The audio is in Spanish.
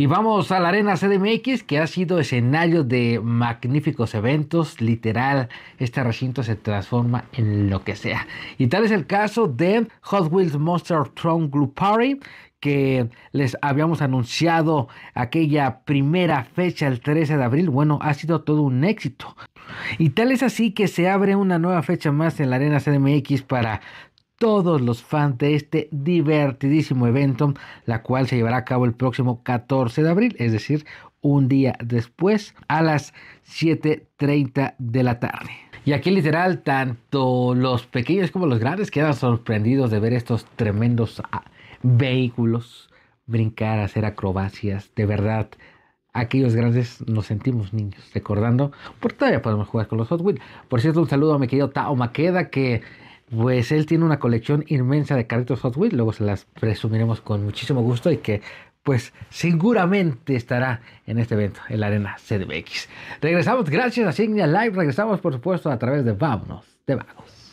Y vamos a la Arena CDMX, que ha sido escenario de magníficos eventos. Literal, este recinto se transforma en lo que sea. Y tal es el caso de Hot Wheels Monster Throne Group Party, que les habíamos anunciado aquella primera fecha, el 13 de abril, bueno, ha sido todo un éxito. Y tal es así que se abre una nueva fecha más en la Arena CDMX para todos los fans de este divertidísimo evento, la cual se llevará a cabo el próximo 14 de abril, es decir, un día después a las 7.30 de la tarde. Y aquí literal, tanto los pequeños como los grandes quedan sorprendidos de ver estos tremendos ah, vehículos brincar, hacer acrobacias, de verdad. Aquellos grandes nos sentimos niños, recordando, porque todavía podemos jugar con los Hot Wheels. Por cierto, un saludo a mi querido Tao Maqueda, que pues él tiene una colección inmensa de carritos Hot Wheels, luego se las presumiremos con muchísimo gusto y que pues seguramente estará en este evento, en la Arena CDBX. Regresamos, gracias a Signia Live, regresamos por supuesto a través de Vámonos de Vagos.